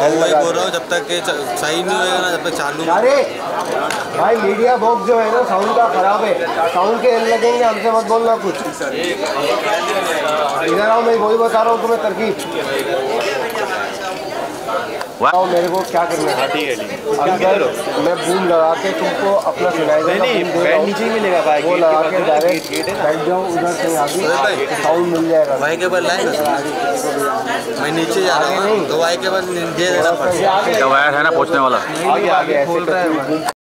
मैं बोल रहा हूँ जब तक सही नहीं होगा ना जब तक चालू अरे भाई मीडिया बॉक्स जो है ना साउंड का खराब है साउंड के एल लगेंगे हमसे मत बोलना कुछ इधर आओ मैं वही बता रहा हूँ तुम्हें तरकीब बताओ मेरे को क्या करना है ठीक है ठीक है अगर मैं बूम लगा के तुमको अपना सुनाएगा नीचे ही मिलेगा भाई वो लगा के तो डायरेक्ट बैठ जाओ उधर से आगे साउंड मिल जाएगा भाई के बाद लाएगा मैं नीचे जा रहा हूँ दवाई के बाद दे देना पड़ेगा दवाई है ना पहुँचने वाला आगे आगे बोल रहा है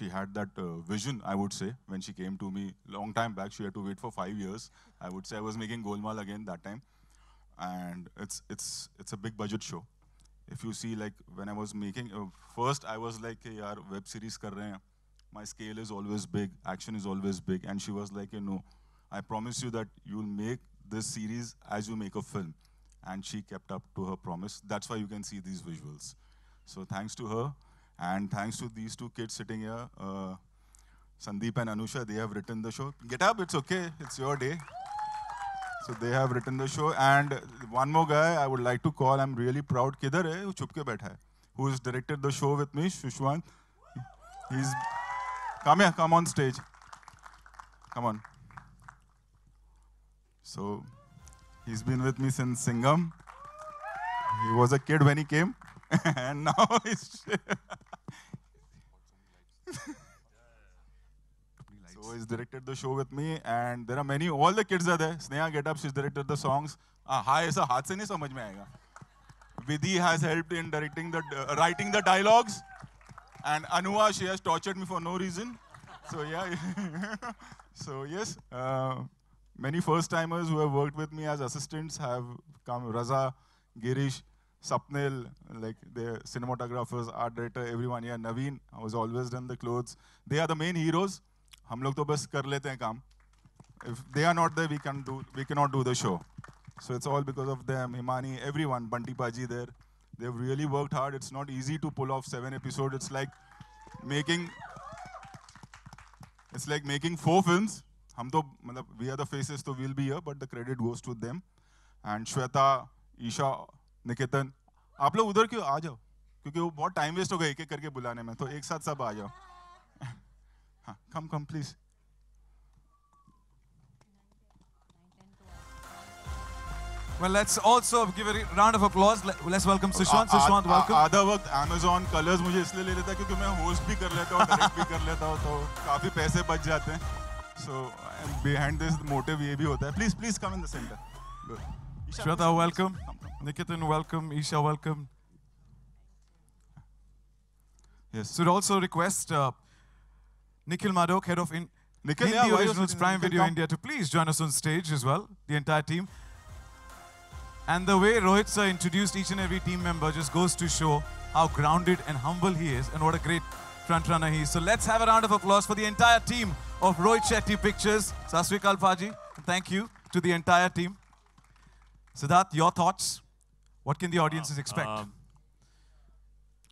she had that uh, vision, I would say, when she came to me long time back. She had to wait for five years. I would say I was making Golmaal again that time. And it's, it's, it's a big budget show. If you see, like, when I was making, uh, first I was like, hey, yaar, web series kar rahe hain. My scale is always big, action is always big. And she was like, you know, I promise you that you'll make this series as you make a film. And she kept up to her promise. That's why you can see these visuals. So thanks to her. And thanks to these two kids sitting here, uh, Sandeep and Anusha, they have written the show. Get up, it's okay, it's your day. So they have written the show. And one more guy I would like to call, I'm really proud, Kidar who chupke who's directed the show with me, Shushwant. He's, come here, come on stage. Come on. So he's been with me since Singham. He was a kid when he came, and now he's. who has directed the show with me, and there are many. All the kids are there. Sneha, get up. She's directed the songs. Ah, hi, ऐसा हाथ से नहीं समझ में आएगा. Vidhi has helped in directing the uh, writing the dialogues, and Anua she has tortured me for no reason. So yeah, so yes, uh, many first timers who have worked with me as assistants have come. Raza, Girish, Sapnil, like the cinematographers, art director, everyone. Yeah, Naveen, I was always done the clothes. They are the main heroes. हम लोग तो बस कर लेते हैं काम if they are not there we can do we can not do the show so it's all because of them Himani everyone Bunty पाजी there they really work hard it's not easy to pull off seven episode it's like making it's like making four film हम तो मतलब we are the faces तो will be a but the credit goes to them and Shweta Isha निकेतन आप लोग उधर क्यों आ जाओ क्योंकि वो बहुत टाइम वेस्ट हो गए एक एक करके बुलाने में तो एक साथ सब आ जाओ Huh. Come, come, please. Well, let's also give a round of applause. Let's welcome Sushant. Sushant, welcome. आधा वक्त Amazon Colors मुझे इसलिए ले लेता है क्योंकि मैं host भी कर लेता हूँ, डायरेक्ट भी कर लेता हूँ, तो काफी पैसे बच जाते हैं. So behind this motive ये भी होता है. Please, please come in the center. Shweta, welcome. Nikitin, welcome. Isha, welcome. Yes. So also request. Uh, Nikhil Madok, head of in Nikhil, Hindi yeah, Originals Prime Nikhil Video come. India, to please join us on stage as well, the entire team. And the way Rohit sir introduced each and every team member just goes to show how grounded and humble he is and what a great front runner he is. So let's have a round of applause for the entire team of Rohit Shetty Pictures. Saswikal Paji, thank you to the entire team. Siddharth, your thoughts? What can the audiences expect? Um,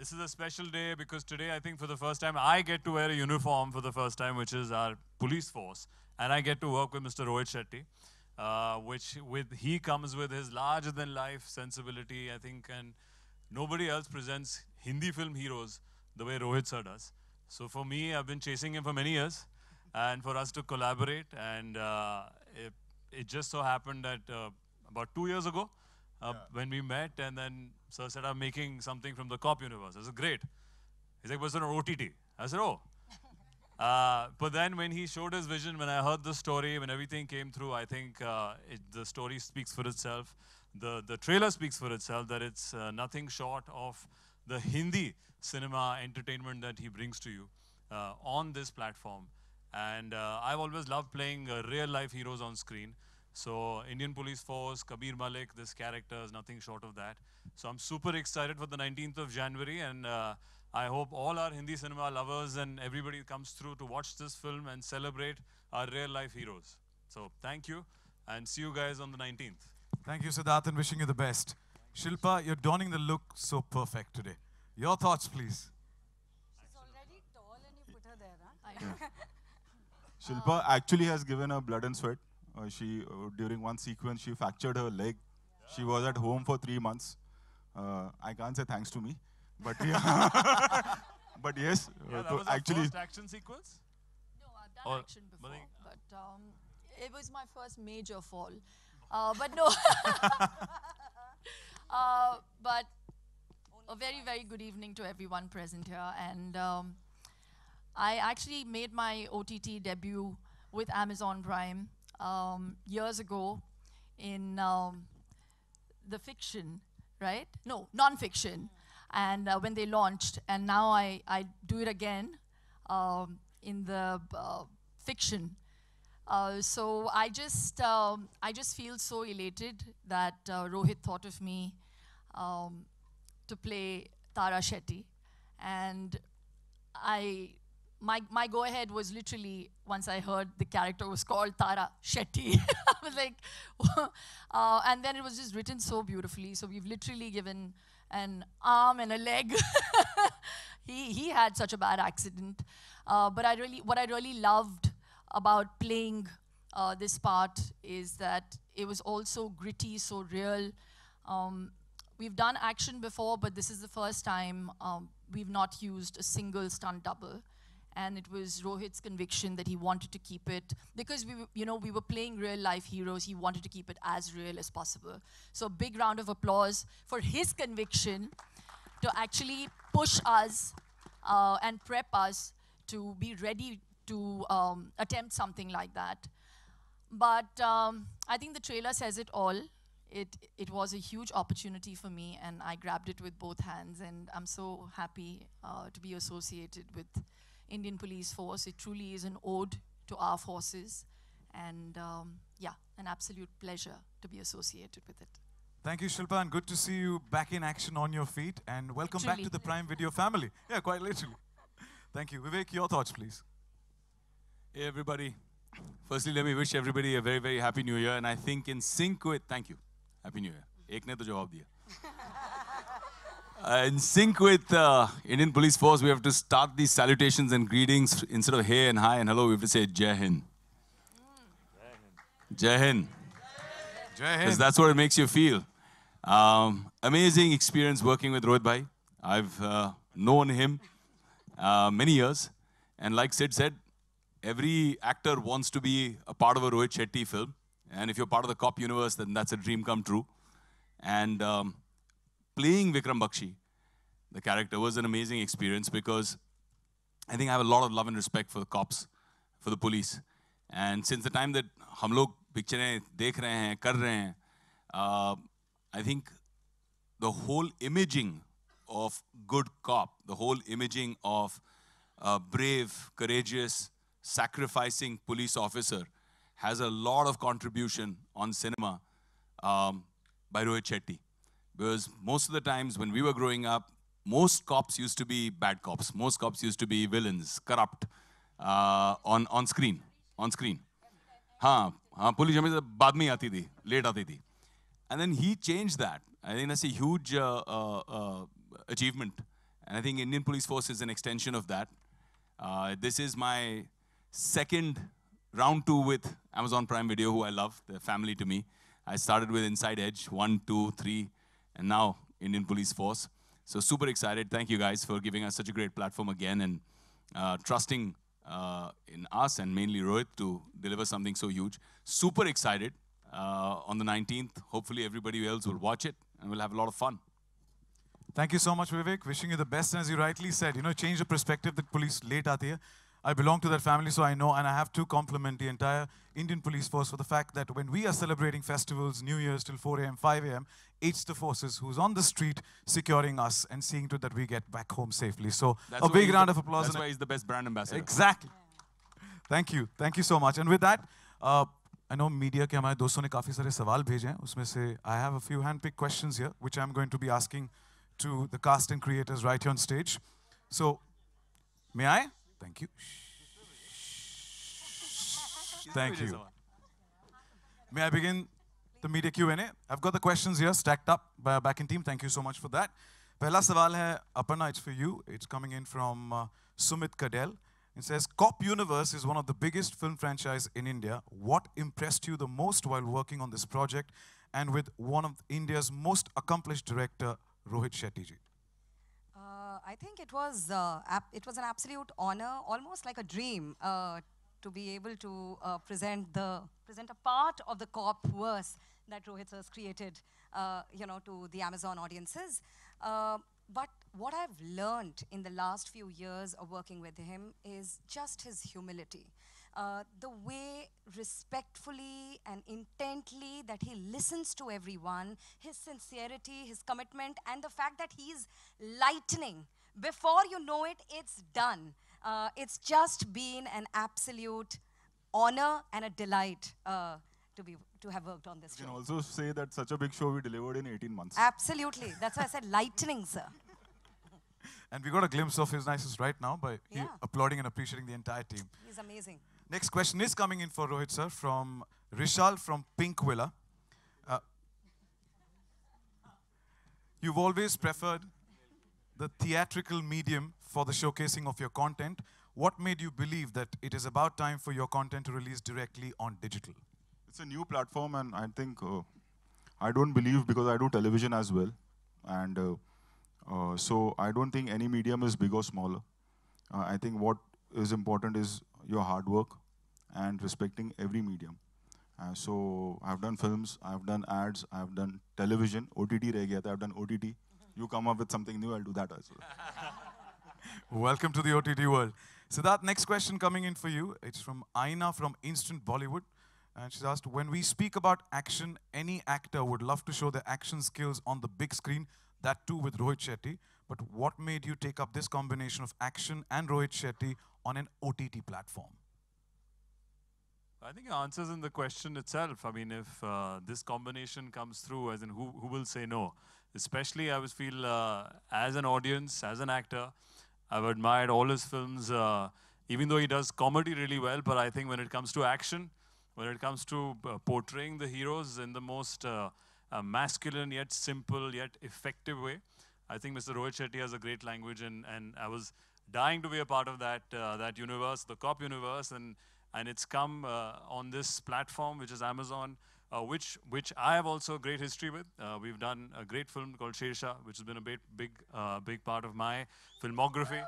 This is a special day because today, I think for the first time, I get to wear a uniform for the first time, which is our police force. And I get to work with Mr. Rohit Shetty, uh, which with he comes with his larger than life sensibility, I think, and nobody else presents Hindi film heroes the way Rohit sir does. So for me, I've been chasing him for many years, and for us to collaborate, and uh, it, it, just so happened that uh, about two years ago, uh, yeah. when we met, and then so I said, I'm making something from the cop universe. I said, great. He's like, but it's an OTT. I said, oh. Uh, but then when he showed his vision, when I heard the story, when everything came through, I think uh, it, the story speaks for itself. The, the trailer speaks for itself that it's uh, nothing short of the Hindi cinema entertainment that he brings to you uh, on this platform. And uh, I've always loved playing uh, real life heroes on screen. So Indian Police Force, Kabir Malik, this character is nothing short of that. So I'm super excited for the 19th of January, and uh, I hope all our Hindi cinema lovers and everybody comes through to watch this film and celebrate our real-life heroes. So thank you, and see you guys on the 19th. Thank you, Siddharth, and wishing you the best. Shilpa, you're donning the look so perfect today. Your thoughts, please. She's already tall and you put her there, huh? Shilpa actually has given her blood and sweat. Uh, she uh, during one sequence she fractured her leg. Yeah. She was at home for three months. Uh, I can't say thanks to me, but yeah. but yes, uh, yeah, that was actually first action sequence. No, I've done or action before, but um, it was my first major fall. but no, but a very, very good evening to everyone present here. And um, I actually made my OTT debut with Amazon Prime um, years ago in um, the fiction, right? No, nonfiction. And uh, when they launched, and now I, I do it again um, in the uh, fiction. Uh, so I just um, I just feel so elated that uh, Rohit thought of me um, to play Tara Shetty, and I my, my go ahead was literally once I heard the character was called Tara Shetty. I was like, uh, and then it was just written so beautifully. So we've literally given an arm and a leg. he, he had such a bad accident. Uh, but I really, what I really loved about playing uh, this part is that it was also gritty, so real. Um, we've done action before, but this is the first time um, we've not used a single stunt double and it was Rohit's conviction that he wanted to keep it because we were, you know we were playing real life heroes he wanted to keep it as real as possible so big round of applause for his conviction to actually push us uh, and prep us to be ready to um, attempt something like that but um, I think the trailer says it all it it was a huge opportunity for me, and I grabbed it with both hands. And I'm so happy uh, to be associated with Indian police force. It truly is an ode to our forces. And um, yeah, an absolute pleasure to be associated with it. Thank you, Shilpa, and good to see you back in action on your feet. And welcome back to the Prime Video family. Yeah, quite literally. Thank you. Vivek, your thoughts, please. Hey, everybody. Firstly, let me wish everybody a very, very happy new year. And I think in sync with, thank you, happy new year. एक ने तो जवाब दिया uh, in sync with uh, Indian Police Force, we have to start these salutations and greetings instead of hey and hi and hello. We have to say Jai Hind. Jai Hind. Because that's what it makes you feel. Um, amazing experience working with Rohit Bhai. I've uh, known him uh, many years, and like Sid said, every actor wants to be a part of a Rohit Shetty film. And if you're part of the cop universe, then that's a dream come true. And um, playing Vikram Bakshi, the character, was an amazing experience because I think I have a lot of love and respect for the cops, for the police. And since the time that हम लोग पिक्चरें देख रहे हैं कर रहे हैं think the whole imaging of good cop, the whole imaging of of brave sacrificing police officer has a lot of contribution on cinema um, by Rohit Shetty. Because most of the times when we were growing up, most cops used to be bad cops. Most cops used to be villains, corrupt, uh, on on screen, on screen. हाँ Police police हमेशा बाद में आती थी late आती थी and then he changed that i think that's a huge uh, uh, uh, achievement and i think indian police force is an extension of that uh, this is my second round two with amazon prime video who i love they're family to me i started with inside edge one two three and now Indian Police Force. So super excited. Thank you guys for giving us such a great platform again and uh, trusting uh, in us and mainly Rohit to deliver something so huge. Super excited uh, on the 19th. Hopefully everybody else will watch it and we'll have a lot of fun. Thank you so much, Vivek. Wishing you the best. And as you rightly said, you know, change the perspective that police late aate I belong to that family, so I know, and I have to compliment the entire Indian police force for the fact that when we are celebrating festivals, New Year's till 4 a.m., 5 a.m., it's the forces who's on the street securing us and seeing to it that we get back home safely. So that's a big round the, of applause. That's why he's the best brand ambassador. Exactly. Thank you. Thank you so much. And with that, uh, I know media के हमारे दोस्तों ने काफ़ी सारे सवाल भेजे हैं उसमें I have a few hand-picked questions here which I'm going to be asking to the cast and creators right here on stage. So, may I? Thank you. Thank you. May I begin the media Q&A? I've got the questions here stacked up by our backend team. Thank you so much for that. First question is for you. It's coming in from uh, Sumit Kadel. It says, Cop Universe is one of the biggest film franchise in India. What impressed you the most while working on this project and with one of India's most accomplished director, Rohit Shetty uh, I think it was, uh, it was an absolute honor, almost like a dream uh, to be able to uh, present the present a part of the COP verse that Rohit has created, uh, you know, to the Amazon audiences. Uh, but what I've learned in the last few years of working with him is just his humility. Uh, the way respectfully and intently that he listens to everyone, his sincerity, his commitment, and the fact that he's lightning. Before you know it, it's done. Uh, it's just been an absolute honor and a delight uh, to be to have worked on this. You show. can also say that such a big show we delivered in 18 months. Absolutely, that's why I said lightning, sir. And we got a glimpse of his niceness right now by yeah. applauding and appreciating the entire team. He's amazing. Next question is coming in for Rohit sir from Rishal from Pink Villa. Uh, you've always preferred the theatrical medium for the showcasing of your content. What made you believe that it is about time for your content to release directly on digital? It's a new platform, and I think uh, I don't believe because I do television as well. And uh, uh, so I don't think any medium is big or smaller. Uh, I think what is important is your hard work and respecting every medium. Uh, so I've done films, I've done ads, I've done television, OTT I've done OTT. You come up with something new, I'll do that as well. Welcome to the OTT world. So that next question coming in for you. It's from Aina from Instant Bollywood. And she's asked, when we speak about action, any actor would love to show their action skills on the big screen, that too with Rohit Shetty. But what made you take up this combination of action and Rohit Shetty on an OTT platform? I think it answers in the question itself. I mean, if uh, this combination comes through, as in who, who will say no? Especially, I always feel uh, as an audience, as an actor, I've admired all his films, uh, even though he does comedy really well. But I think when it comes to action, when it comes to uh, portraying the heroes in the most uh, uh masculine yet simple yet effective way, I think Mr. Rohit Shetty has a great language, and, and I was dying to be a part of that uh, that universe, the cop universe, and and it's come uh, on this platform, which is Amazon uh, which, which I have also a great history with. Uh, we've done a great film called Shersha, which has been a big, big, uh, big part of my filmography.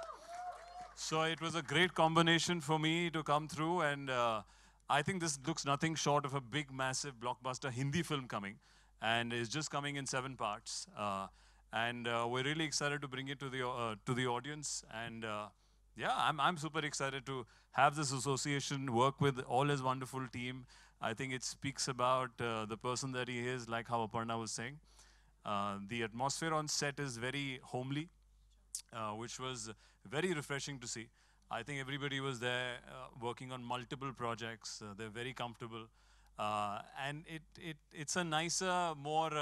So it was a great combination for me to come through, and uh, I think this looks nothing short of a big, massive blockbuster Hindi film coming, and is just coming in seven parts. Uh, and uh, we're really excited to bring it to the to the audience, and yeah, I'm I'm super excited to have this association, work with all his wonderful team. I think it speaks about uh, the person that he is, like how Aparna was saying. Uh, the atmosphere on set is very homely, uh, which was very refreshing to see. I think everybody was there uh, working on multiple projects. Uh, they're very comfortable. Uh, and it, it, it's a nicer, more,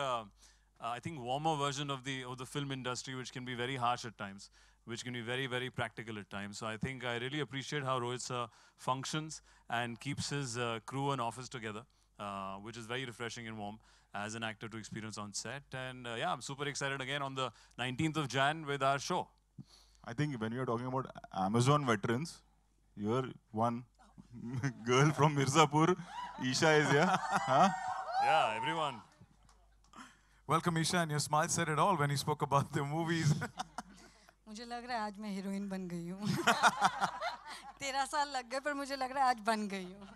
I think, warmer version of the, of the film industry, which can be very harsh at times which can be very, very practical at times. So I think I really appreciate how Rohit sir functions and keeps his uh, crew and office together, uh, which is very refreshing and warm as an actor to experience on set. And uh, yeah, I'm super excited again on the 19th of Jan with our show. I think when you're talking about Amazon veterans, you're one girl from Mirzapur. Isha is here. Huh? Yeah, everyone. Welcome, Isha, and your smile said it all when you spoke about the movies. मुझे लग रहा है आज मैं heroine बन गई हूँ तेरह साल लग गए पर मुझे लग रहा है आज बन गई हूँ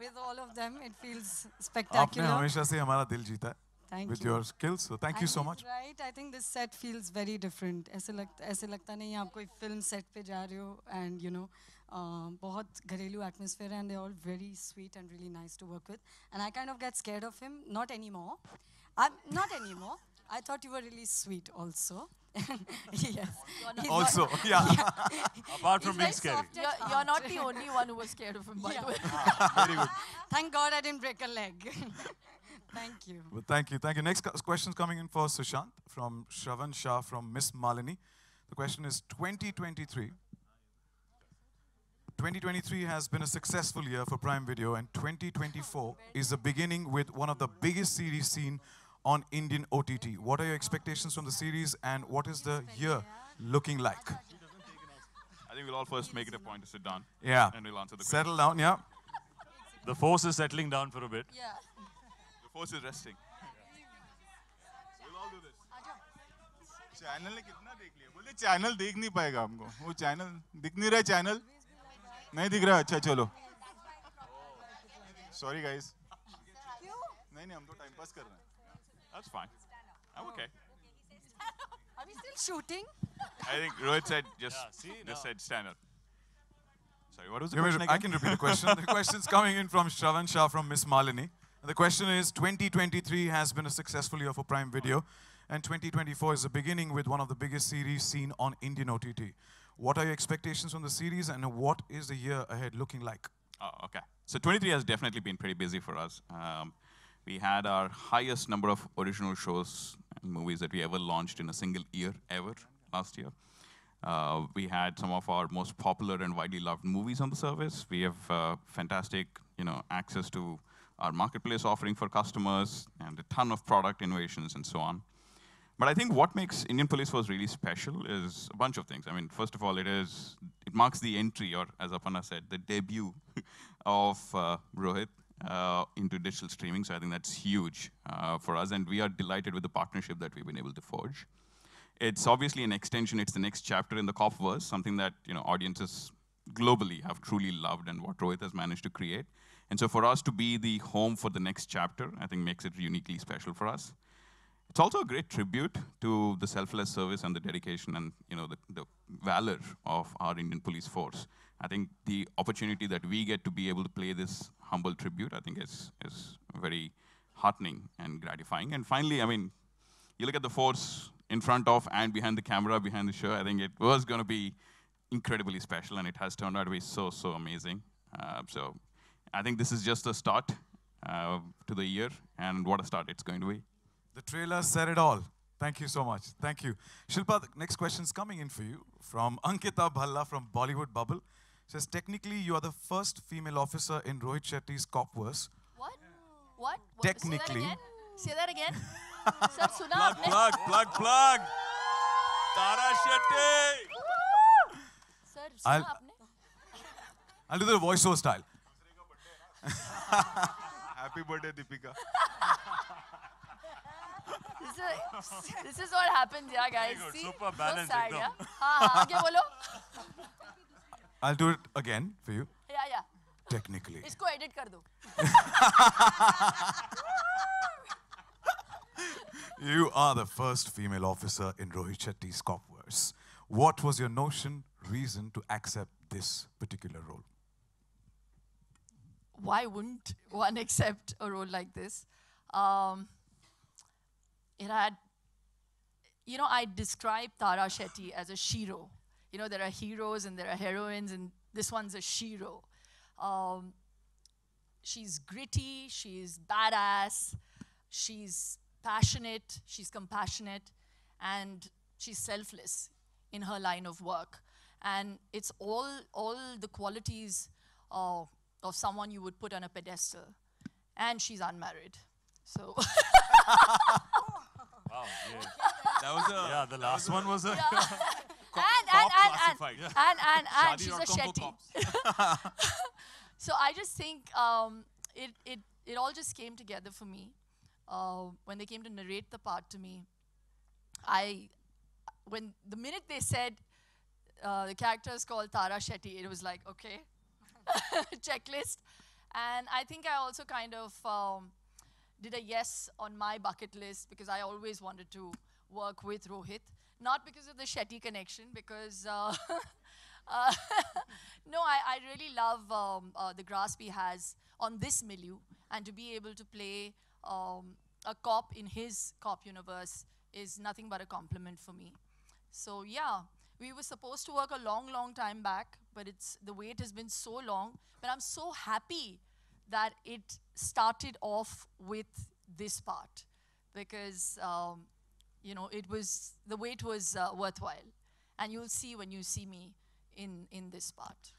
with all of them it feels spectacular आपने हमेशा से हमारा दिल जीता है Thank with you. your skills. So thank I you so much. Right, I think this set feels very different. ऐसे लगता ऐसे लगता नहीं आप कोई फिल्म सेट पे जा रहे हो and you know uh, बहुत घरेलू atmosphere and they're all very sweet and really nice to work with. And I kind of get scared of him. Not anymore. I'm not anymore. I thought you were really sweet also. yes. Also, not, yeah. yeah. Apart from being scary. You're, you're, not the only one who was scared of him, by yeah. the way. Ah, very good. Thank God I didn't break a leg. thank you. Well, thank you. Thank you. Next question's coming in for Sushant from Shravan Shah from Miss Malini. The question is 2023. 2023 has been a successful year for Prime Video, and 2024 is the beginning with one of the biggest series seen on Indian OTT. What are your expectations from the series and what is the year looking like? I think we'll all first make it a point to sit down. Yeah. And we'll answer the Settle down, yeah. The force is settling down for a bit. Yeah. The force is resting. We'll all do this. Channel ने कितना देख लिया बोले channel देख नहीं पाएगा हमको वो चैनल दिख नहीं रहा चैनल नहीं दिख रहा अच्छा चलो सॉरी गाइस नहीं नहीं हम तो टाइम पास कर रहे हैं that's fine. I'm okay. Oh, are we still shooting? I think Rohit said just yeah, see, just no. said stand up. Sorry, what was the I can repeat the question. the question's coming in from Shravan Shah from Miss Malini. The question is 2023 has been a successful year for Prime Video, and 2024 is the beginning with one of the biggest series seen on Indian OTT. What are your expectations from the series, and what is the year ahead looking like? Oh, okay. So 23 has definitely been pretty busy for us. Um, we had our highest number of original shows and movies that we ever launched in a single year ever last year. Uh, we had some of our most popular and widely loved movies on the service. We have uh, fantastic, you know, access to our marketplace offering for customers and a ton of product innovations and so on. But I think what makes Indian Police Force really special is a bunch of things. I mean, first of all, it is it marks the entry, or as Aparna said, the debut of uh, Rohit uh, into digital streaming. So I think that's huge uh, for us, and we are delighted with the partnership that we've been able to forge. It's obviously an extension. It's the next chapter in the Copverse, something that you know audiences globally have truly loved and what Rohit has managed to create. And so for us to be the home for the next chapter, I think makes it uniquely special for us. It's also a great tribute to the selfless service and the dedication and you know the, the valor of our Indian police force. I think the opportunity that we get to be able to play this humble tribute, I think is, is very heartening and gratifying. And finally, I mean, you look at the force in front of and behind the camera, behind the show, I think it was going to be incredibly special, and it has turned out to be so, so amazing. Uh, so I think this is just a start uh, to the year, and what a start it's going to be. The trailer said it all. Thank you so much. Thank you. Shilpa, the next question is coming in for you from Ankita Bhalla from Bollywood Bubble. says, technically, you are the first female officer in Rohit Shetty's cop verse. What? What? Technically. Say that again. Sir, suna plug, plug, plug, plug. Tara Shetty. Sir, suna I'll, I'll do the voiceover style. Happy birthday, Deepika. this, is, this is what happened ya guys see super balance एकदम हां आगे I'll do it again for you. Yeah, yeah. Technically. इसको edit कर दो. you are the first female officer in Rohit Shetty's Copverse. What was your notion, reason to accept this particular role? Why wouldn't one accept a role like this? Um, it had, you know, I describe Tara Shetty as a shiro. You know, there are heroes and there are heroines, and this one's a shiro. Um, she's gritty, she's badass, she's passionate, she's compassionate, and she's selfless in her line of work. And it's all, all the qualities uh, of someone you would put on a pedestal. And she's unmarried. So Wow. Yeah. That was a. Yeah, the last one was a. and, and, and, and, and, and, and, she's a Shetty. so I just think um, it, it, it all just came together for me. Uh, when they came to narrate the part to me, I, when the minute they said uh, the character is called Tara Shetty, it was like, okay, checklist. And I think I also kind of um, did a yes on my bucket list because I always wanted to work with Rohit. Not because of the Shetty connection, because uh, uh, no, I, I, really love um, uh, the grasp he has on this milieu, and to be able to play um, a cop in his cop universe is nothing but a compliment for me. So yeah, we were supposed to work a long, long time back, but it's the wait has been so long. But I'm so happy that it started off with this part because um, you know it was the wait was uh, worthwhile, and you'll see when you see me in in this part.